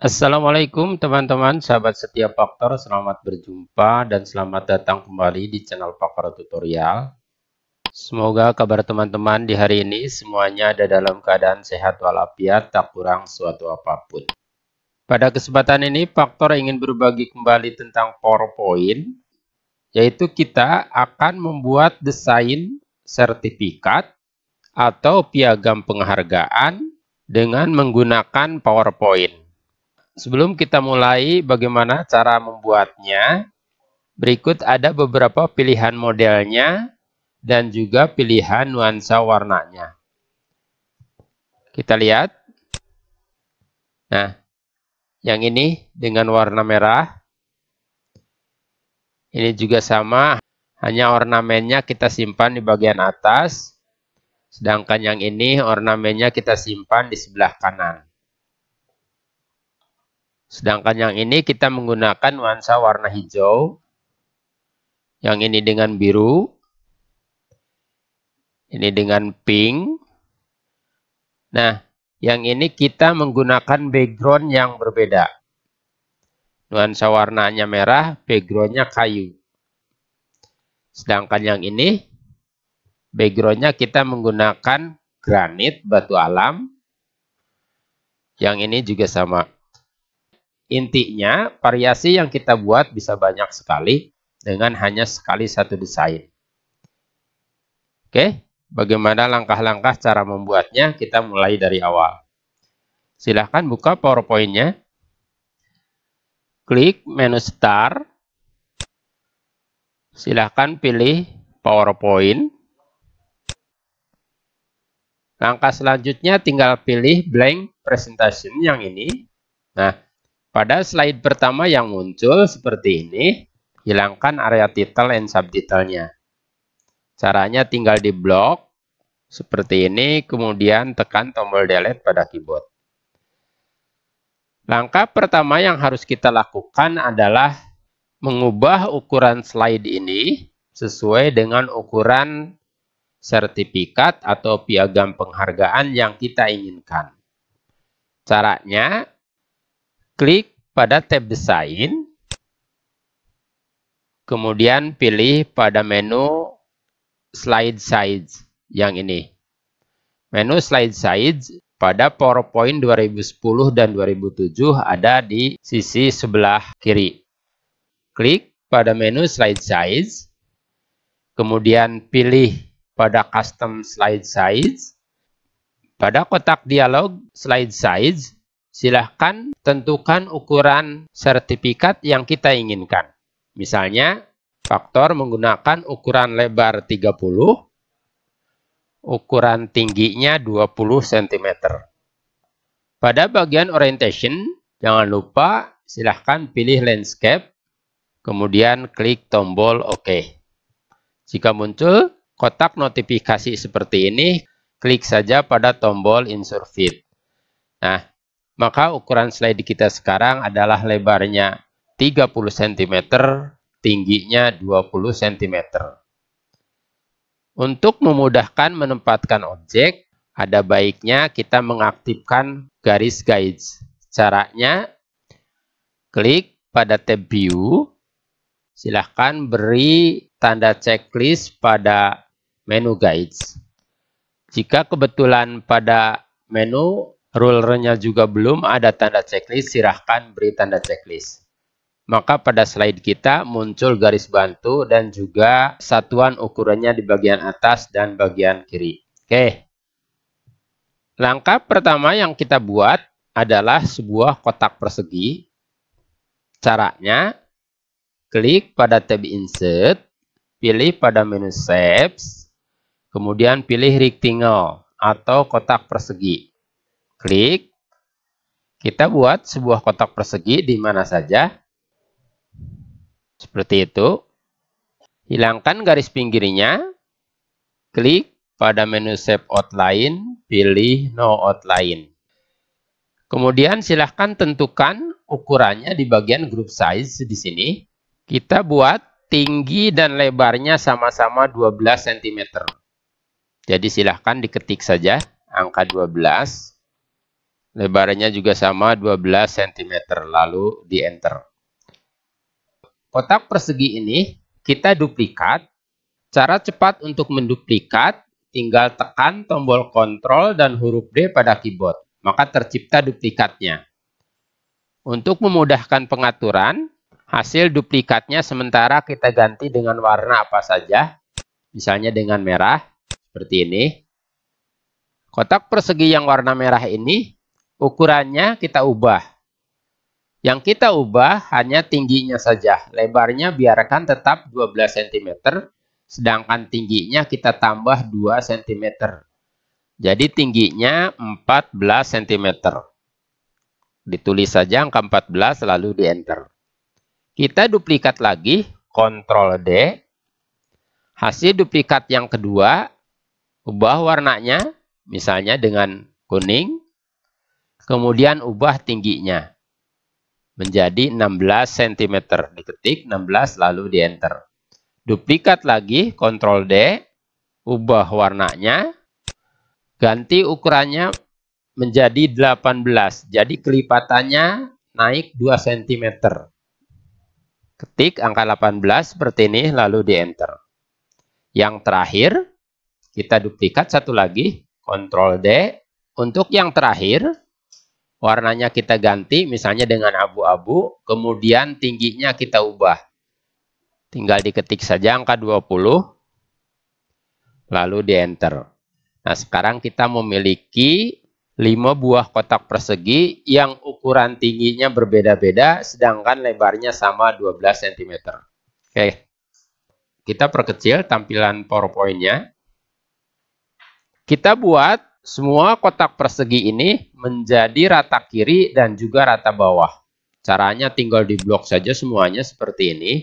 Assalamualaikum teman-teman sahabat setiap faktor selamat berjumpa dan selamat datang kembali di channel faktor tutorial Semoga kabar teman-teman di hari ini semuanya ada dalam keadaan sehat walafiat tak kurang suatu apapun Pada kesempatan ini faktor ingin berbagi kembali tentang PowerPoint yaitu kita akan membuat desain sertifikat atau piagam penghargaan dengan menggunakan PowerPoint Sebelum kita mulai bagaimana cara membuatnya, berikut ada beberapa pilihan modelnya dan juga pilihan nuansa warnanya. Kita lihat. Nah, yang ini dengan warna merah. Ini juga sama, hanya ornamennya kita simpan di bagian atas. Sedangkan yang ini ornamennya kita simpan di sebelah kanan. Sedangkan yang ini kita menggunakan nuansa warna hijau. Yang ini dengan biru. Ini dengan pink. Nah, yang ini kita menggunakan background yang berbeda. Nuansa warnanya merah, backgroundnya kayu. Sedangkan yang ini, backgroundnya kita menggunakan granit, batu alam. Yang ini juga sama. Intinya, variasi yang kita buat bisa banyak sekali dengan hanya sekali satu desain. Oke, bagaimana langkah-langkah cara membuatnya? Kita mulai dari awal. Silahkan buka PowerPoint-nya. Klik menu Start. Silahkan pilih PowerPoint. Langkah selanjutnya tinggal pilih blank presentation yang ini. Nah, pada slide pertama yang muncul seperti ini, hilangkan area title and subtitlenya. Caranya tinggal di blok, seperti ini, kemudian tekan tombol delete pada keyboard. Langkah pertama yang harus kita lakukan adalah mengubah ukuran slide ini sesuai dengan ukuran sertifikat atau piagam penghargaan yang kita inginkan. Caranya, Klik pada tab Desain, kemudian pilih pada menu Slide Size yang ini. Menu Slide Size pada PowerPoint 2010 dan 2007 ada di sisi sebelah kiri. Klik pada menu Slide Size, kemudian pilih pada Custom Slide Size. Pada kotak dialog Slide Size, silahkan tentukan ukuran sertifikat yang kita inginkan. Misalnya, faktor menggunakan ukuran lebar 30, ukuran tingginya 20 cm. Pada bagian orientation, jangan lupa silahkan pilih landscape, kemudian klik tombol OK. Jika muncul kotak notifikasi seperti ini, klik saja pada tombol insert feed. Nah, maka ukuran slide kita sekarang adalah lebarnya 30 cm, tingginya 20 cm. Untuk memudahkan menempatkan objek, ada baiknya kita mengaktifkan garis guides. Caranya, klik pada tab view, silahkan beri tanda checklist pada menu guides. Jika kebetulan pada menu rulernya juga belum ada tanda checklist, silahkan beri tanda checklist. Maka pada slide kita muncul garis bantu dan juga satuan ukurannya di bagian atas dan bagian kiri. Oke. Langkah pertama yang kita buat adalah sebuah kotak persegi. Caranya, klik pada tab insert, pilih pada menu shapes, kemudian pilih rectangle atau kotak persegi. Klik. Kita buat sebuah kotak persegi di mana saja. Seperti itu. Hilangkan garis pinggirnya. Klik pada menu Shape Outline, pilih No Outline. Kemudian silahkan tentukan ukurannya di bagian group size di sini. Kita buat tinggi dan lebarnya sama-sama 12 cm. Jadi silahkan diketik saja angka 12. Lebarnya juga sama 12 cm lalu di enter kotak persegi ini kita duplikat cara cepat untuk menduplikat tinggal tekan tombol kontrol dan huruf D pada keyboard maka tercipta duplikatnya untuk memudahkan pengaturan hasil duplikatnya sementara kita ganti dengan warna apa saja misalnya dengan merah seperti ini kotak persegi yang warna merah ini ukurannya kita ubah. Yang kita ubah hanya tingginya saja. Lebarnya biarkan tetap 12 cm, sedangkan tingginya kita tambah 2 cm. Jadi tingginya 14 cm. Ditulis saja angka 14 lalu di enter. Kita duplikat lagi, Ctrl D. Hasil duplikat yang kedua, ubah warnanya, misalnya dengan kuning. Kemudian ubah tingginya menjadi 16 cm. Diketik 16 lalu di enter. Duplikat lagi, Ctrl D, ubah warnanya, ganti ukurannya menjadi 18. Jadi kelipatannya naik 2 cm. Ketik angka 18 seperti ini lalu di enter. Yang terakhir, kita duplikat satu lagi, Ctrl D. Untuk yang terakhir, warnanya kita ganti misalnya dengan abu-abu, kemudian tingginya kita ubah. Tinggal diketik saja angka 20, lalu di enter. Nah sekarang kita memiliki 5 buah kotak persegi yang ukuran tingginya berbeda-beda sedangkan lebarnya sama 12 cm. Oke, kita perkecil tampilan powerpointnya. Kita buat semua kotak persegi ini menjadi rata kiri dan juga rata bawah. Caranya tinggal di blok saja semuanya seperti ini.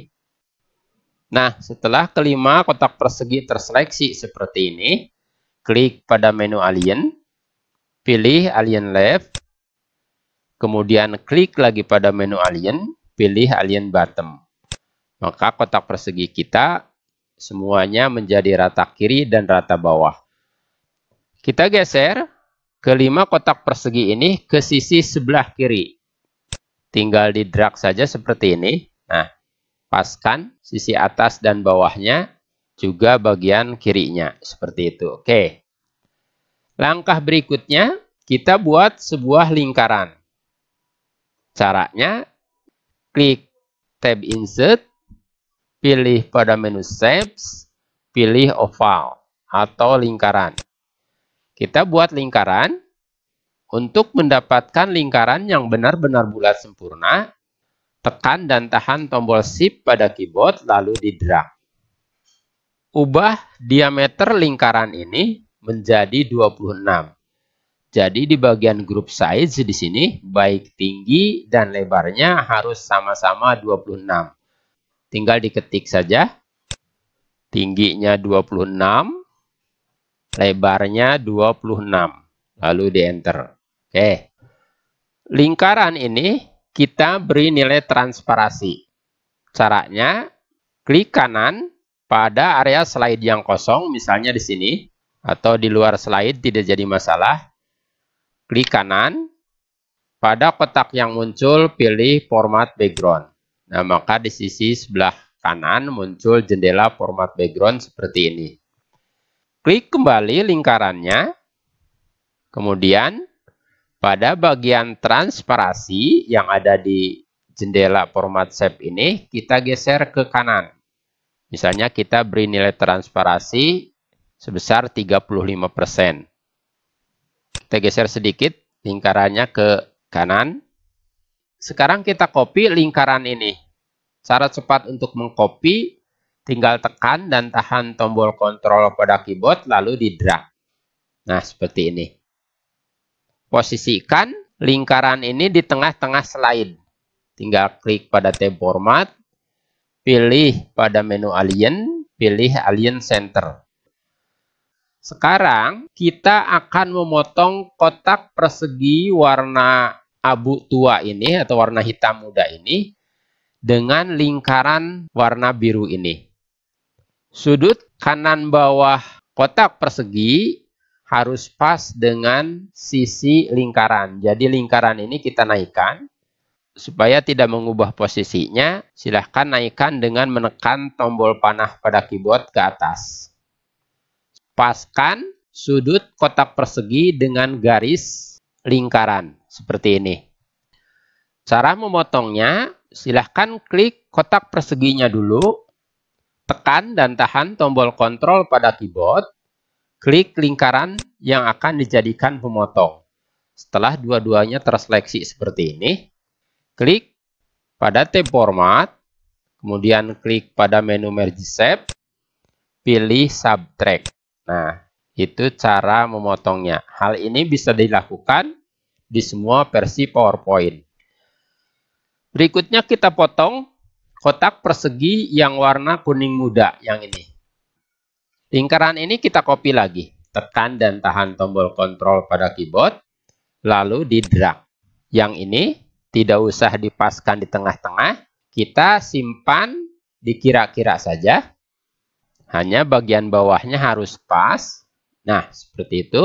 Nah, setelah kelima kotak persegi terseleksi seperti ini, klik pada menu alien, pilih alien left, kemudian klik lagi pada menu alien, pilih alien bottom. Maka kotak persegi kita semuanya menjadi rata kiri dan rata bawah. Kita geser kelima kotak persegi ini ke sisi sebelah kiri. Tinggal di drag saja seperti ini. Nah, paskan sisi atas dan bawahnya juga bagian kirinya. Seperti itu. Oke. Langkah berikutnya, kita buat sebuah lingkaran. Caranya, klik tab insert, pilih pada menu shapes, pilih oval atau lingkaran. Kita buat lingkaran. Untuk mendapatkan lingkaran yang benar-benar bulat sempurna, tekan dan tahan tombol shift pada keyboard lalu di drag. Ubah diameter lingkaran ini menjadi 26. Jadi di bagian group size di sini baik tinggi dan lebarnya harus sama-sama 26. Tinggal diketik saja. Tingginya 26, lebarnya 26 lalu di enter oke lingkaran ini kita beri nilai transparasi caranya klik kanan pada area slide yang kosong misalnya di sini atau di luar slide tidak jadi masalah klik kanan pada kotak yang muncul pilih format background nah maka di sisi sebelah kanan muncul jendela format background seperti ini Klik kembali lingkarannya. Kemudian pada bagian transparasi yang ada di jendela format shape ini kita geser ke kanan. Misalnya kita beri nilai transparasi sebesar 35%. Kita geser sedikit lingkarannya ke kanan. Sekarang kita copy lingkaran ini. Syarat cepat untuk mengcopy tinggal tekan dan tahan tombol kontrol pada keyboard lalu di drag. Nah, seperti ini. Posisikan lingkaran ini di tengah-tengah slide. Tinggal klik pada tab format, pilih pada menu alien, pilih alien center. Sekarang kita akan memotong kotak persegi warna abu tua ini atau warna hitam muda ini dengan lingkaran warna biru ini. Sudut kanan bawah kotak persegi harus pas dengan sisi lingkaran. Jadi lingkaran ini kita naikkan. Supaya tidak mengubah posisinya, silahkan naikkan dengan menekan tombol panah pada keyboard ke atas. Paskan sudut kotak persegi dengan garis lingkaran, seperti ini. Cara memotongnya, silahkan klik kotak perseginya dulu Tekan dan tahan tombol kontrol pada keyboard. Klik lingkaran yang akan dijadikan pemotong. Setelah dua-duanya terseleksi seperti ini, klik pada tab format, kemudian klik pada menu merge shape, pilih subtract. Nah, itu cara memotongnya. Hal ini bisa dilakukan di semua versi PowerPoint. Berikutnya kita potong kotak persegi yang warna kuning muda yang ini. Lingkaran ini kita copy lagi. Tekan dan tahan tombol kontrol pada keyboard, lalu di drag. Yang ini tidak usah dipaskan di tengah-tengah, kita simpan di kira kira saja. Hanya bagian bawahnya harus pas. Nah, seperti itu.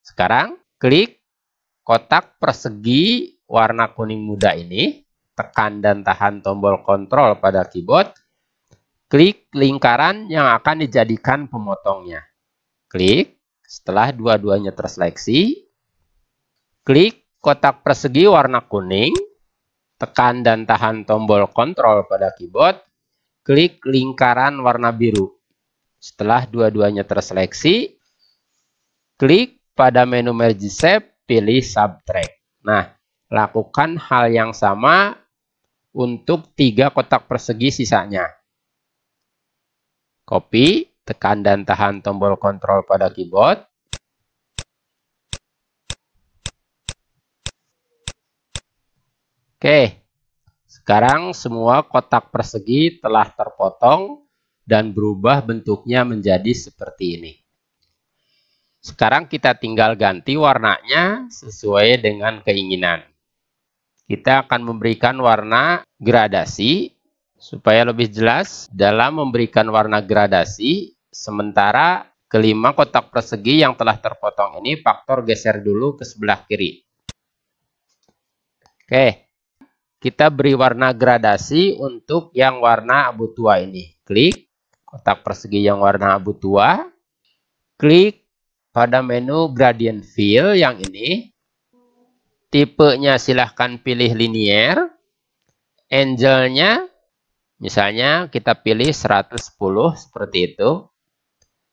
Sekarang klik kotak persegi warna kuning muda ini tekan dan tahan tombol kontrol pada keyboard, klik lingkaran yang akan dijadikan pemotongnya. Klik, setelah dua-duanya terseleksi, klik kotak persegi warna kuning, tekan dan tahan tombol kontrol pada keyboard, klik lingkaran warna biru. Setelah dua-duanya terseleksi, klik pada menu merge shape, pilih subtract. Nah, lakukan hal yang sama untuk tiga kotak persegi sisanya. Copy, tekan dan tahan tombol kontrol pada keyboard. Oke, sekarang semua kotak persegi telah terpotong dan berubah bentuknya menjadi seperti ini. Sekarang kita tinggal ganti warnanya sesuai dengan keinginan kita akan memberikan warna gradasi supaya lebih jelas dalam memberikan warna gradasi sementara kelima kotak persegi yang telah terpotong ini faktor geser dulu ke sebelah kiri. Oke, kita beri warna gradasi untuk yang warna abu tua ini. Klik kotak persegi yang warna abu tua, klik pada menu gradient fill yang ini, tipenya silahkan pilih linier, angle-nya misalnya kita pilih 110 seperti itu.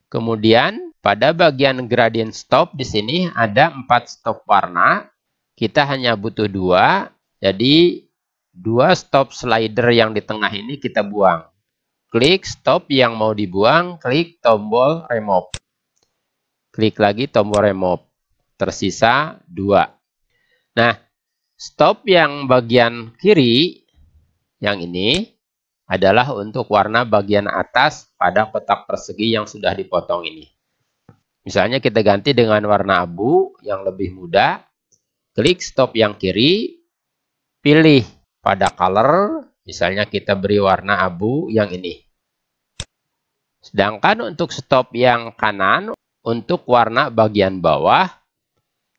Kemudian pada bagian gradient stop di sini ada 4 stop warna, kita hanya butuh dua, jadi dua stop slider yang di tengah ini kita buang. Klik stop yang mau dibuang, klik tombol remove. Klik lagi tombol remove. Tersisa dua. Nah, stop yang bagian kiri yang ini adalah untuk warna bagian atas pada kotak persegi yang sudah dipotong ini. Misalnya kita ganti dengan warna abu yang lebih muda. Klik stop yang kiri, pilih pada color, misalnya kita beri warna abu yang ini. Sedangkan untuk stop yang kanan, untuk warna bagian bawah,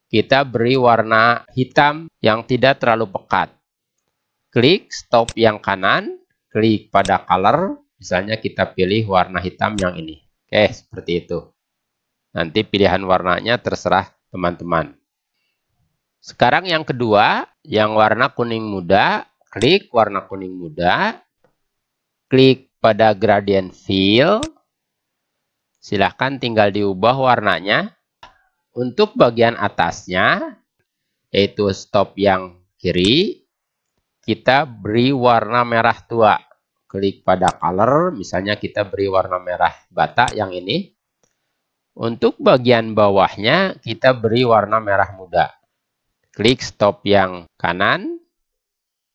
kita beri warna hitam yang tidak terlalu pekat. Klik stop yang kanan, klik pada color, misalnya kita pilih warna hitam yang ini. Oke, seperti itu. Nanti pilihan warnanya terserah teman-teman. Sekarang yang kedua, yang warna kuning muda, klik warna kuning muda, klik pada gradient fill, silahkan tinggal diubah warnanya untuk bagian atasnya, yaitu stop yang kiri, kita beri warna merah tua. Klik pada color, misalnya kita beri warna merah bata yang ini. Untuk bagian bawahnya, kita beri warna merah muda. Klik stop yang kanan,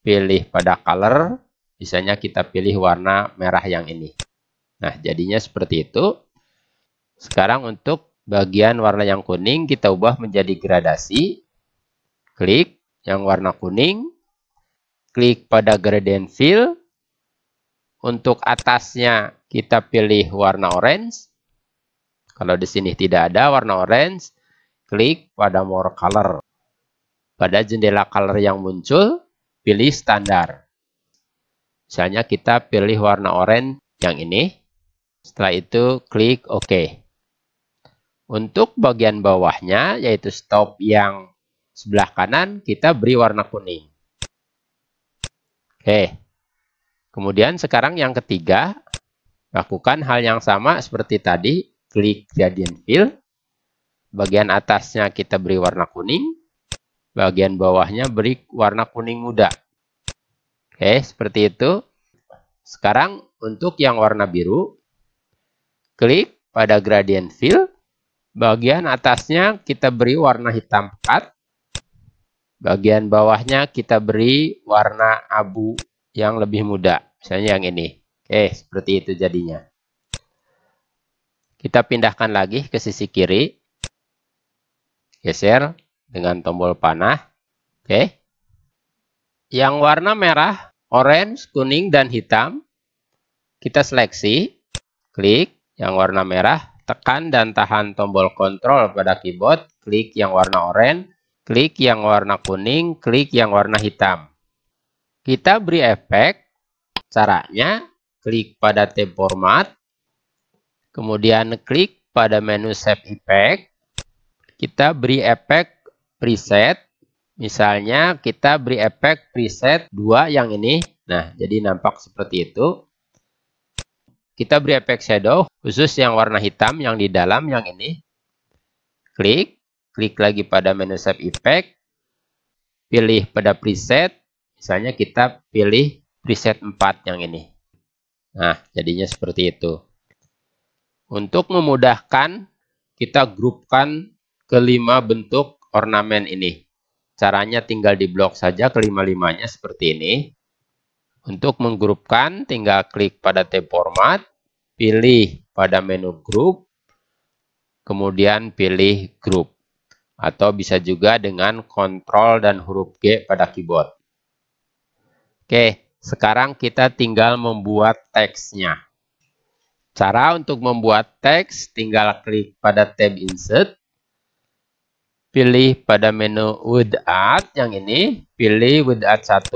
pilih pada color, misalnya kita pilih warna merah yang ini. Nah, jadinya seperti itu. Sekarang untuk bagian warna yang kuning kita ubah menjadi gradasi. Klik yang warna kuning. Klik pada gradient fill. Untuk atasnya kita pilih warna orange. Kalau di sini tidak ada warna orange, klik pada more color. Pada jendela color yang muncul, pilih standar. Misalnya kita pilih warna orange yang ini. Setelah itu klik OK. Untuk bagian bawahnya, yaitu stop yang sebelah kanan, kita beri warna kuning. Oke. Kemudian sekarang yang ketiga, lakukan hal yang sama seperti tadi. Klik gradient fill. Bagian atasnya kita beri warna kuning. Bagian bawahnya beri warna kuning muda. Oke, seperti itu. Sekarang untuk yang warna biru, klik pada gradient fill Bagian atasnya kita beri warna hitam pekat. Bagian bawahnya kita beri warna abu yang lebih muda. Misalnya yang ini. Oke, seperti itu jadinya. Kita pindahkan lagi ke sisi kiri. Geser dengan tombol panah. Oke. Yang warna merah, orange, kuning, dan hitam. Kita seleksi. Klik yang warna merah Tekan dan tahan tombol kontrol pada keyboard, klik yang warna oranye, klik yang warna kuning, klik yang warna hitam. Kita beri efek, caranya klik pada tab format, kemudian klik pada menu save effect, kita beri efek preset, misalnya kita beri efek preset dua yang ini, nah jadi nampak seperti itu. Kita beri efek shadow, khusus yang warna hitam, yang di dalam, yang ini. Klik, klik lagi pada menu save effect, pilih pada preset, misalnya kita pilih preset 4 yang ini. Nah, jadinya seperti itu. Untuk memudahkan, kita grupkan kelima bentuk ornamen ini. Caranya tinggal di blok saja kelima-limanya seperti ini. Untuk menggrupkan, tinggal klik pada tab format, pilih pada menu grup, kemudian pilih grup. Atau bisa juga dengan kontrol dan huruf G pada keyboard. Oke, sekarang kita tinggal membuat teksnya. Cara untuk membuat teks, tinggal klik pada tab insert, pilih pada menu With art yang ini, pilih With art 1.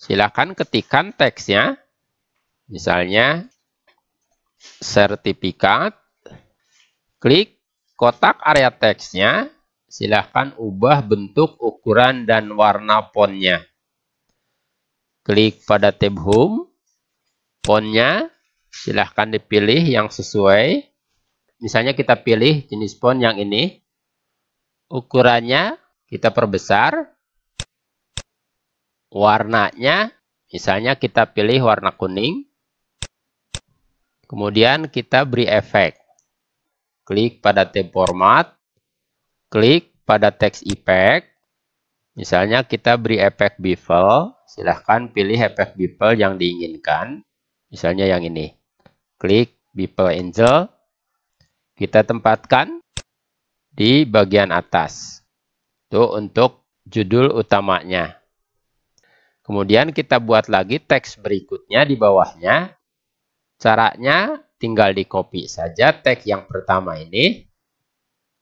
Silakan ketikkan teksnya. Misalnya sertifikat. Klik kotak area teksnya. Silahkan ubah bentuk, ukuran, dan warna fontnya. Klik pada tab Home. Fontnya silahkan dipilih yang sesuai. Misalnya kita pilih jenis font yang ini. Ukurannya kita perbesar warnanya. Misalnya kita pilih warna kuning. Kemudian kita beri efek. Klik pada tab format. Klik pada text effect. Misalnya kita beri efek bevel. Silahkan pilih efek bevel yang diinginkan. Misalnya yang ini. Klik bevel angel. Kita tempatkan di bagian atas. Itu untuk judul utamanya. Kemudian kita buat lagi teks berikutnya di bawahnya. Caranya tinggal di copy saja teks yang pertama ini.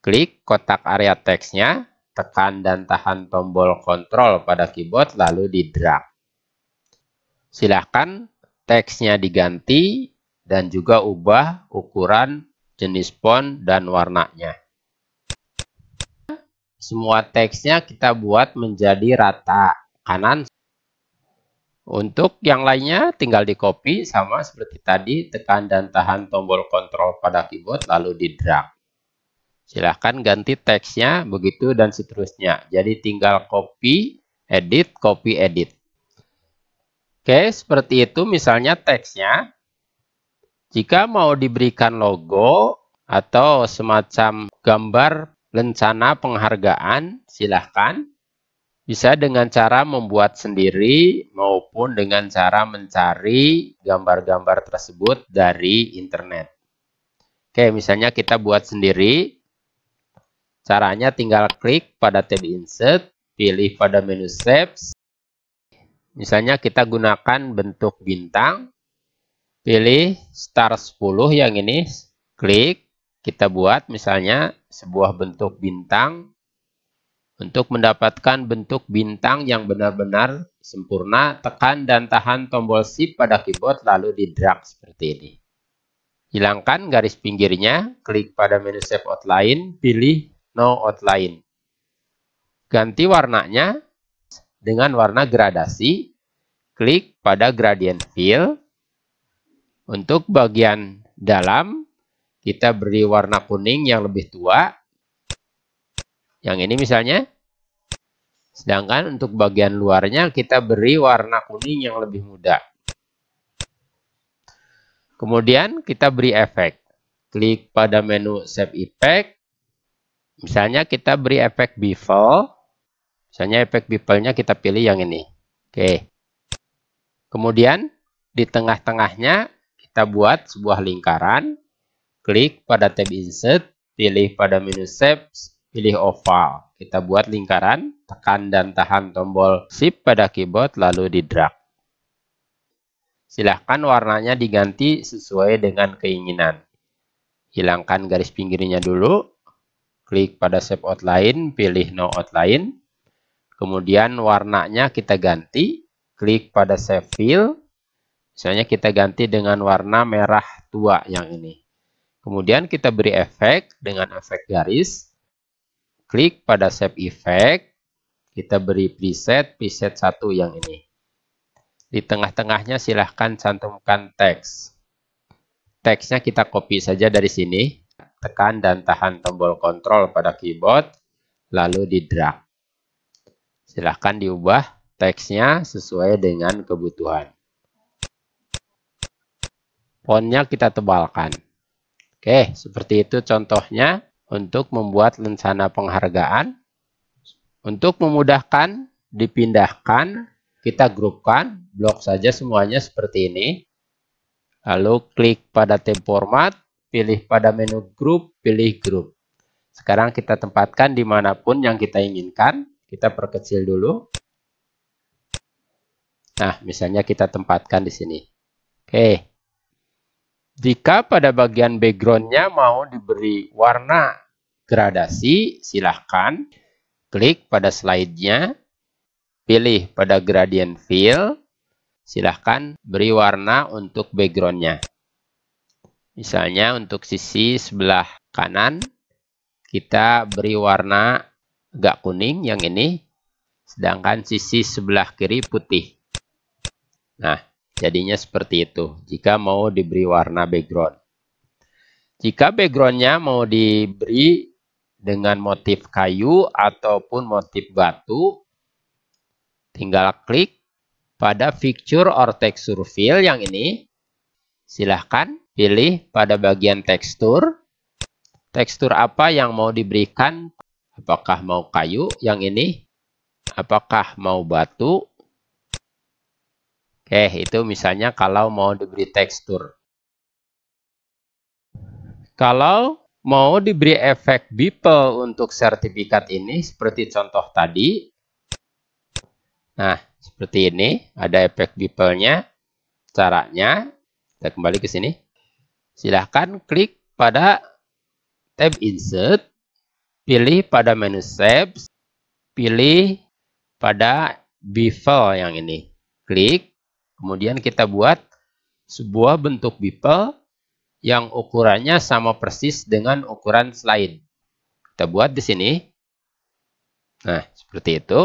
Klik kotak area teksnya, tekan dan tahan tombol kontrol pada keyboard lalu di drag. Silahkan teksnya diganti dan juga ubah ukuran jenis font dan warnanya. Semua teksnya kita buat menjadi rata kanan untuk yang lainnya tinggal di copy sama seperti tadi tekan dan tahan tombol kontrol pada keyboard lalu di drag. Silahkan ganti teksnya begitu dan seterusnya. Jadi tinggal copy, edit, copy, edit. Oke seperti itu misalnya teksnya. Jika mau diberikan logo atau semacam gambar lencana penghargaan silahkan bisa dengan cara membuat sendiri maupun dengan cara mencari gambar-gambar tersebut dari internet. Oke, misalnya kita buat sendiri. Caranya tinggal klik pada tab insert, pilih pada menu shapes. Misalnya kita gunakan bentuk bintang, pilih star 10 yang ini, klik, kita buat misalnya sebuah bentuk bintang untuk mendapatkan bentuk bintang yang benar-benar sempurna, tekan dan tahan tombol shift pada keyboard lalu di drag seperti ini. Hilangkan garis pinggirnya, klik pada menu shape outline, pilih no outline. Ganti warnanya dengan warna gradasi, klik pada gradient fill. Untuk bagian dalam, kita beri warna kuning yang lebih tua, yang ini misalnya. Sedangkan untuk bagian luarnya kita beri warna kuning yang lebih muda. Kemudian kita beri efek. Klik pada menu Save Effect. Misalnya kita beri efek bevel. Misalnya efek bevelnya kita pilih yang ini. Oke. Kemudian di tengah-tengahnya kita buat sebuah lingkaran. Klik pada tab Insert, pilih pada menu Shapes, Pilih oval. Kita buat lingkaran, tekan dan tahan tombol shift pada keyboard lalu di drag. Silahkan warnanya diganti sesuai dengan keinginan. Hilangkan garis pinggirnya dulu. Klik pada shape outline, pilih no outline. Kemudian warnanya kita ganti. Klik pada Shape fill. Misalnya kita ganti dengan warna merah tua yang ini. Kemudian kita beri efek dengan efek garis Klik pada save effect, kita beri preset, preset satu yang ini. Di tengah-tengahnya silahkan cantumkan teks. Teksnya kita copy saja dari sini. Tekan dan tahan tombol Control pada keyboard, lalu di drag. Silahkan diubah teksnya sesuai dengan kebutuhan. Fontnya kita tebalkan. Oke, seperti itu contohnya untuk membuat lencana penghargaan. Untuk memudahkan, dipindahkan, kita grupkan, blok saja semuanya seperti ini. Lalu klik pada tab format, pilih pada menu grup, pilih grup. Sekarang kita tempatkan dimanapun yang kita inginkan. Kita perkecil dulu. Nah, misalnya kita tempatkan di sini. Oke, jika pada bagian backgroundnya mau diberi warna gradasi, silahkan klik pada slide-nya, pilih pada gradient fill, silahkan beri warna untuk backgroundnya. Misalnya untuk sisi sebelah kanan, kita beri warna agak kuning yang ini, sedangkan sisi sebelah kiri putih. Nah, Jadinya seperti itu jika mau diberi warna background. Jika backgroundnya mau diberi dengan motif kayu ataupun motif batu, tinggal klik pada fixture or texture fill yang ini. Silahkan pilih pada bagian tekstur. Tekstur apa yang mau diberikan? Apakah mau kayu yang ini? Apakah mau batu? Oke, eh, itu misalnya kalau mau diberi tekstur. Kalau mau diberi efek beeple untuk sertifikat ini seperti contoh tadi. Nah, seperti ini ada efek beeple-nya. Caranya kita kembali ke sini. Silahkan klik pada tab insert, pilih pada menu shapes, pilih pada bevel yang ini. Klik Kemudian kita buat sebuah bentuk bipel yang ukurannya sama persis dengan ukuran selain. Kita buat di sini. Nah, seperti itu.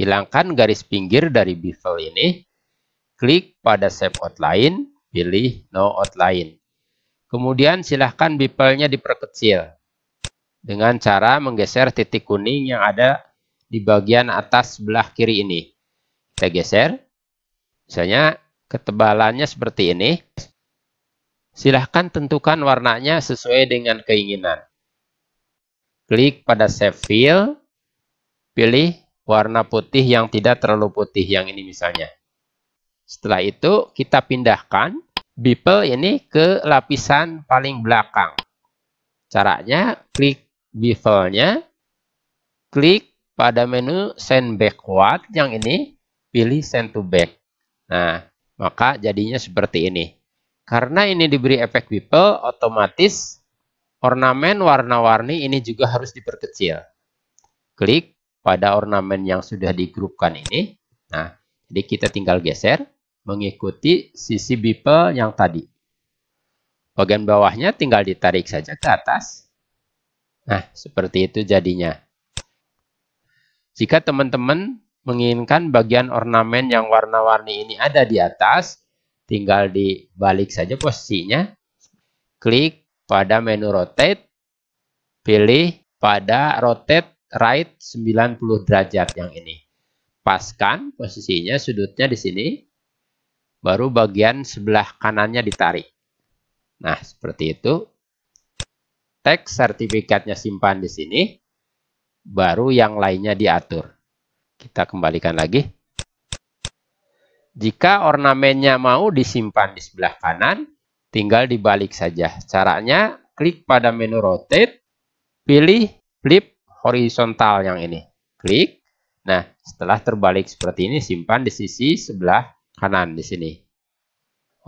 Hilangkan garis pinggir dari bipel ini. Klik pada shape outline, pilih no outline. Kemudian silahkan bipelnya diperkecil dengan cara menggeser titik kuning yang ada di bagian atas sebelah kiri ini. Kita geser Misalnya ketebalannya seperti ini. Silahkan tentukan warnanya sesuai dengan keinginan. Klik pada Save Fill. Pilih warna putih yang tidak terlalu putih, yang ini misalnya. Setelah itu kita pindahkan beeple ini ke lapisan paling belakang. Caranya klik beeple-nya, klik pada menu send backward yang ini, pilih send to back. Nah, maka jadinya seperti ini. Karena ini diberi efek people, otomatis ornamen warna-warni ini juga harus diperkecil. Klik pada ornamen yang sudah digrupkan ini. Nah, jadi kita tinggal geser mengikuti sisi people yang tadi. Bagian bawahnya tinggal ditarik saja ke atas. Nah, seperti itu jadinya. Jika teman-teman menginginkan bagian ornamen yang warna-warni ini ada di atas, tinggal dibalik saja posisinya. Klik pada menu rotate, pilih pada rotate right 90 derajat yang ini. Paskan posisinya sudutnya di sini, baru bagian sebelah kanannya ditarik. Nah, seperti itu. Teks sertifikatnya simpan di sini, baru yang lainnya diatur. Kita kembalikan lagi. Jika ornamennya mau disimpan di sebelah kanan, tinggal dibalik saja. Caranya, klik pada menu rotate, pilih flip horizontal yang ini. Klik. Nah, setelah terbalik seperti ini, simpan di sisi sebelah kanan di sini.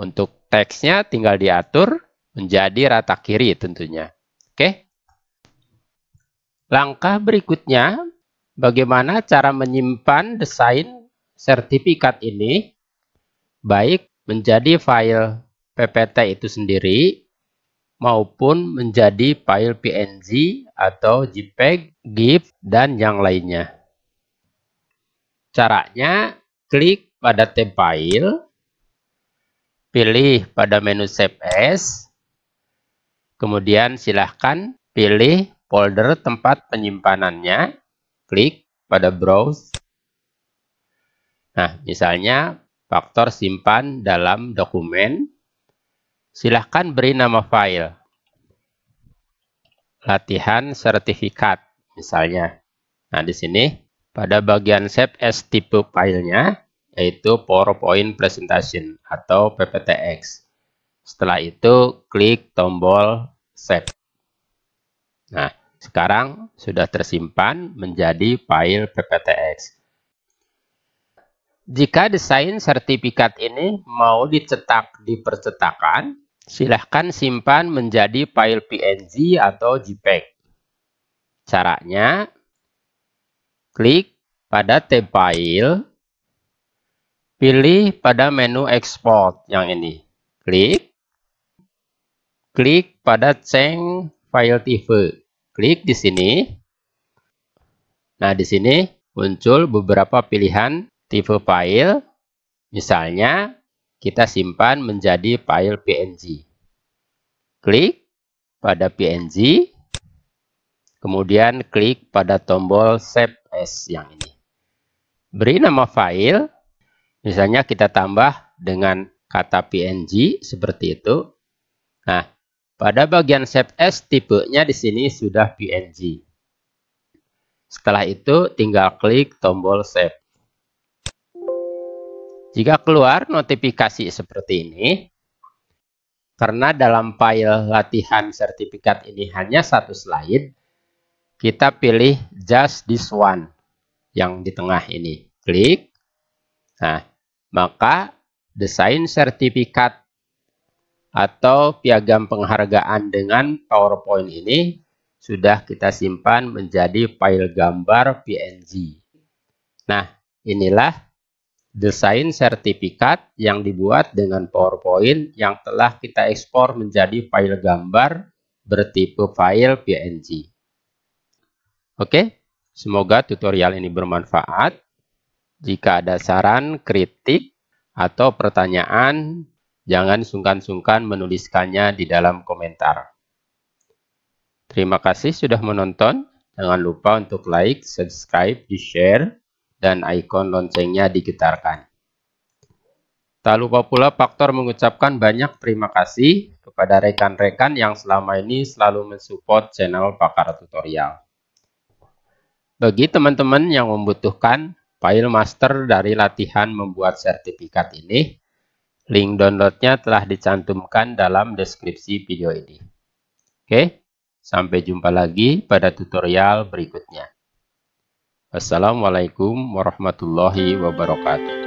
Untuk teksnya tinggal diatur menjadi rata kiri tentunya. Oke. Langkah berikutnya bagaimana cara menyimpan desain sertifikat ini baik menjadi file PPT itu sendiri maupun menjadi file PNG atau JPEG, GIF, dan yang lainnya. Caranya, klik pada tab file, pilih pada menu save as, kemudian silahkan pilih folder tempat penyimpanannya, klik pada browse. Nah, misalnya faktor simpan dalam dokumen. Silahkan beri nama file. Latihan sertifikat, misalnya. Nah, di sini pada bagian save as tipe filenya, yaitu PowerPoint Presentation atau PPTX. Setelah itu, klik tombol save. Nah, sekarang sudah tersimpan menjadi file PPTX. Jika desain sertifikat ini mau dicetak di percetakan, silahkan simpan menjadi file PNG atau JPEG. Caranya, klik pada tab file, pilih pada menu export yang ini. Klik, klik pada change file tipe. Klik di sini. Nah, di sini muncul beberapa pilihan tipe file. Misalnya, kita simpan menjadi file PNG. Klik pada PNG, kemudian klik pada tombol Save As yang ini. Beri nama file, misalnya kita tambah dengan kata PNG seperti itu. Nah, pada bagian shape S, tipenya di sini sudah PNG. Setelah itu, tinggal klik tombol Save. Jika keluar notifikasi seperti ini, karena dalam file latihan sertifikat ini hanya satu slide, kita pilih just this one yang di tengah ini. Klik. Nah, maka desain sertifikat atau piagam penghargaan dengan PowerPoint ini sudah kita simpan menjadi file gambar PNG. Nah, inilah desain sertifikat yang dibuat dengan PowerPoint yang telah kita ekspor menjadi file gambar bertipe file PNG. Oke, semoga tutorial ini bermanfaat. Jika ada saran, kritik, atau pertanyaan, Jangan sungkan-sungkan menuliskannya di dalam komentar. Terima kasih sudah menonton. Jangan lupa untuk like, subscribe, di-share, dan ikon loncengnya digetarkan. Tak lupa pula Faktor mengucapkan banyak terima kasih kepada rekan-rekan yang selama ini selalu mensupport channel Pakar Tutorial. Bagi teman-teman yang membutuhkan file master dari latihan membuat sertifikat ini, Link downloadnya telah dicantumkan dalam deskripsi video ini. Oke, sampai jumpa lagi pada tutorial berikutnya. Assalamualaikum warahmatullahi wabarakatuh.